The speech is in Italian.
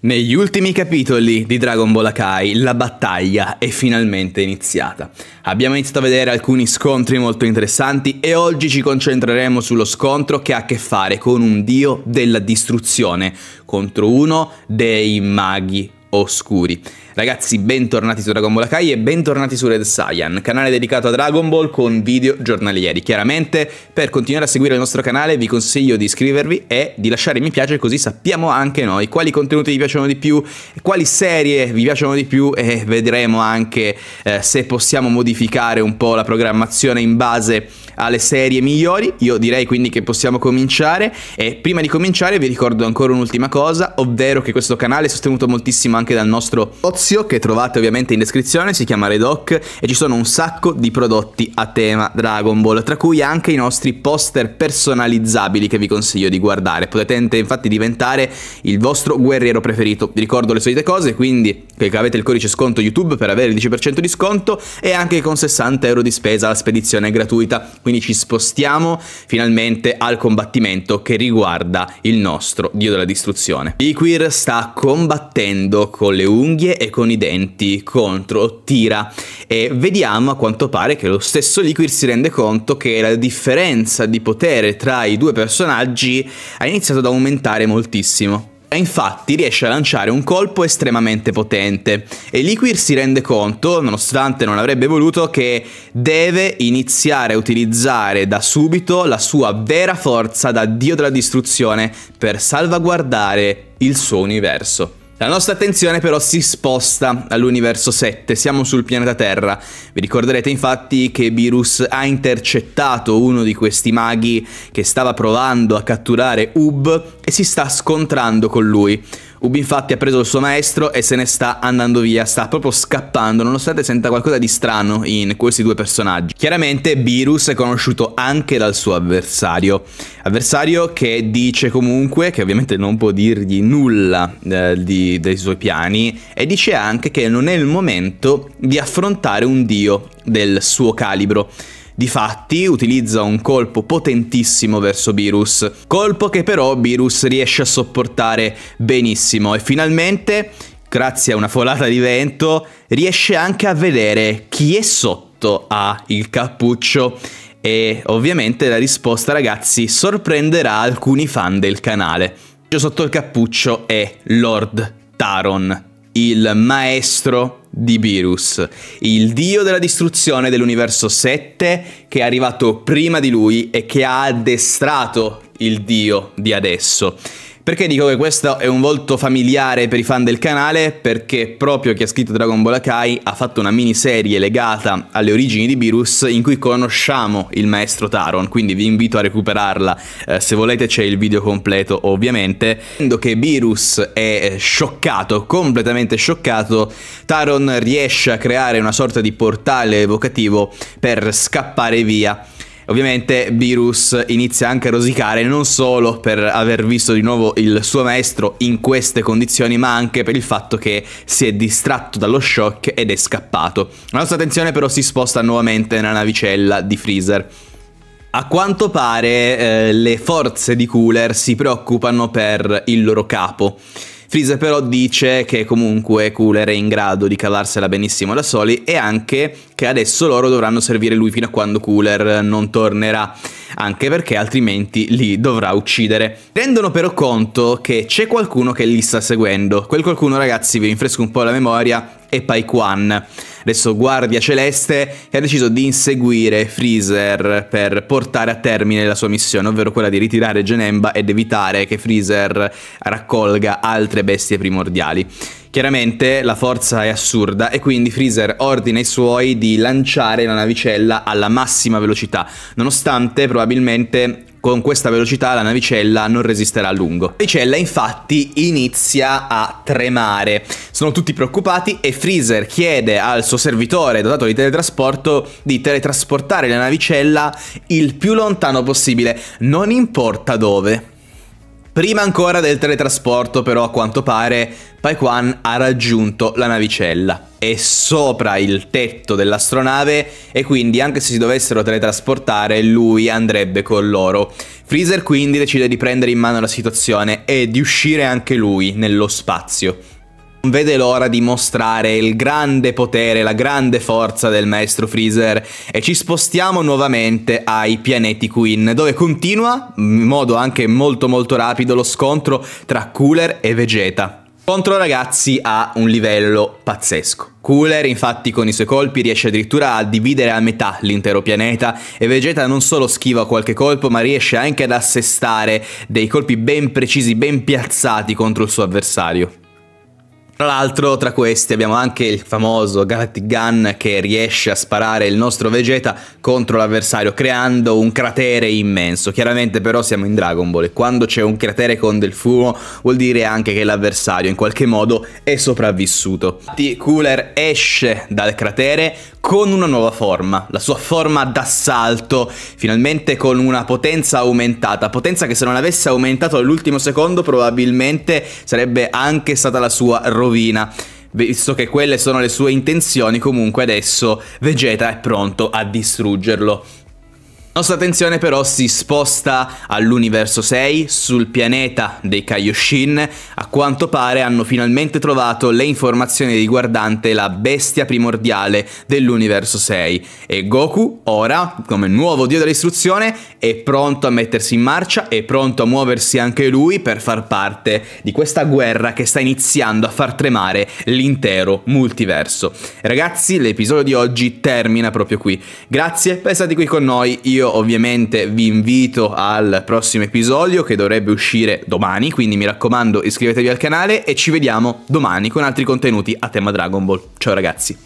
Negli ultimi capitoli di Dragon Ball Akai la battaglia è finalmente iniziata. Abbiamo iniziato a vedere alcuni scontri molto interessanti e oggi ci concentreremo sullo scontro che ha a che fare con un dio della distruzione contro uno dei maghi oscuri. Ragazzi, bentornati su Dragon Ball Akai e bentornati su Red Saiyan, canale dedicato a Dragon Ball con video giornalieri. Chiaramente, per continuare a seguire il nostro canale vi consiglio di iscrivervi e di lasciare mi piace così sappiamo anche noi quali contenuti vi piacciono di più, quali serie vi piacciono di più e vedremo anche eh, se possiamo modificare un po' la programmazione in base alle serie migliori. Io direi quindi che possiamo cominciare e prima di cominciare vi ricordo ancora un'ultima cosa, ovvero che questo canale è sostenuto moltissimo anche dal nostro Oz negozio che trovate ovviamente in descrizione, si chiama Redoc e ci sono un sacco di prodotti a tema Dragon Ball, tra cui anche i nostri poster personalizzabili che vi consiglio di guardare. Potete infatti diventare il vostro guerriero preferito. Vi ricordo le solite cose, quindi che avete il codice sconto YouTube per avere il 10% di sconto e anche con 60 euro di spesa la spedizione è gratuita. Quindi ci spostiamo finalmente al combattimento che riguarda il nostro dio della distruzione. Iquir sta combattendo con le unghie e con con i denti contro, tira e vediamo a quanto pare che lo stesso Liquid si rende conto che la differenza di potere tra i due personaggi ha iniziato ad aumentare moltissimo. E infatti riesce a lanciare un colpo estremamente potente e Liquid si rende conto, nonostante non avrebbe voluto, che deve iniziare a utilizzare da subito la sua vera forza da dio della distruzione per salvaguardare il suo universo. La nostra attenzione però si sposta all'universo 7, siamo sul pianeta Terra. Vi ricorderete infatti che Virus ha intercettato uno di questi maghi che stava provando a catturare Ub e si sta scontrando con lui. Ubi infatti ha preso il suo maestro e se ne sta andando via, sta proprio scappando nonostante senta qualcosa di strano in questi due personaggi. Chiaramente Virus è conosciuto anche dal suo avversario, avversario che dice comunque, che ovviamente non può dirgli nulla eh, di, dei suoi piani, e dice anche che non è il momento di affrontare un dio del suo calibro. Difatti utilizza un colpo potentissimo verso Virus, colpo che però Virus riesce a sopportare benissimo e finalmente, grazie a una folata di vento, riesce anche a vedere chi è sotto a il cappuccio e ovviamente la risposta ragazzi sorprenderà alcuni fan del canale. Sotto il cappuccio è Lord Taron, il maestro di Virus, il dio della distruzione dell'universo 7 che è arrivato prima di lui e che ha addestrato il dio di adesso. Perché dico che questo è un volto familiare per i fan del canale? Perché proprio chi ha scritto Dragon Ball Akai ha fatto una miniserie legata alle origini di Beerus in cui conosciamo il maestro Taron, quindi vi invito a recuperarla, eh, se volete c'è il video completo ovviamente. Vedendo che Beerus è eh, scioccato, completamente scioccato, Taron riesce a creare una sorta di portale evocativo per scappare via Ovviamente Virus inizia anche a rosicare non solo per aver visto di nuovo il suo maestro in queste condizioni, ma anche per il fatto che si è distratto dallo shock ed è scappato. La nostra attenzione però si sposta nuovamente nella navicella di Freezer. A quanto pare eh, le forze di Cooler si preoccupano per il loro capo. Freeze però dice che comunque Cooler è in grado di cavarsela benissimo da soli e anche che adesso loro dovranno servire lui fino a quando Cooler non tornerà, anche perché altrimenti li dovrà uccidere. Rendono però conto che c'è qualcuno che li sta seguendo. Quel qualcuno, ragazzi, vi rinfresco un po' la memoria, è Paikwan adesso guardia celeste, e ha deciso di inseguire Freezer per portare a termine la sua missione, ovvero quella di ritirare Genemba ed evitare che Freezer raccolga altre bestie primordiali. Chiaramente la forza è assurda e quindi Freezer ordina ai suoi di lanciare la navicella alla massima velocità, nonostante probabilmente con questa velocità la navicella non resisterà a lungo. La navicella infatti inizia a tremare. Sono tutti preoccupati e Freezer chiede al suo servitore dotato di teletrasporto di teletrasportare la navicella il più lontano possibile, non importa dove. Prima ancora del teletrasporto però a quanto pare Paikwan ha raggiunto la navicella, è sopra il tetto dell'astronave e quindi anche se si dovessero teletrasportare lui andrebbe con loro. Freezer quindi decide di prendere in mano la situazione e di uscire anche lui nello spazio. Non vede l'ora di mostrare il grande potere, la grande forza del maestro Freezer e ci spostiamo nuovamente ai pianeti Queen dove continua in modo anche molto molto rapido lo scontro tra Cooler e Vegeta. Contro ragazzi ha un livello pazzesco. Cooler infatti con i suoi colpi riesce addirittura a dividere a metà l'intero pianeta e Vegeta non solo schiva qualche colpo ma riesce anche ad assestare dei colpi ben precisi, ben piazzati contro il suo avversario. Tra l'altro, tra questi abbiamo anche il famoso Galactic Gun che riesce a sparare il nostro Vegeta contro l'avversario, creando un cratere immenso. Chiaramente, però, siamo in Dragon Ball e quando c'è un cratere con del fumo, vuol dire anche che l'avversario in qualche modo è sopravvissuto. Infatti, Cooler esce dal cratere con una nuova forma, la sua forma d'assalto, finalmente con una potenza aumentata, potenza che se non avesse aumentato all'ultimo secondo probabilmente sarebbe anche stata la sua rovina rovina visto che quelle sono le sue intenzioni, comunque adesso Vegeta è pronto a distruggerlo. Nostra attenzione però si sposta all'universo 6, sul pianeta dei Kaioshin. A quanto pare hanno finalmente trovato le informazioni riguardante la bestia primordiale dell'universo 6 e Goku ora, come nuovo dio dell'istruzione, è pronto a mettersi in marcia, è pronto a muoversi anche lui per far parte di questa guerra che sta iniziando a far tremare l'intero multiverso. Ragazzi, l'episodio di oggi termina proprio qui. Grazie per essere stati qui con noi. Io ovviamente vi invito al prossimo episodio che dovrebbe uscire domani, quindi mi raccomando iscrivetevi al canale e ci vediamo domani con altri contenuti a tema Dragon Ball. Ciao ragazzi!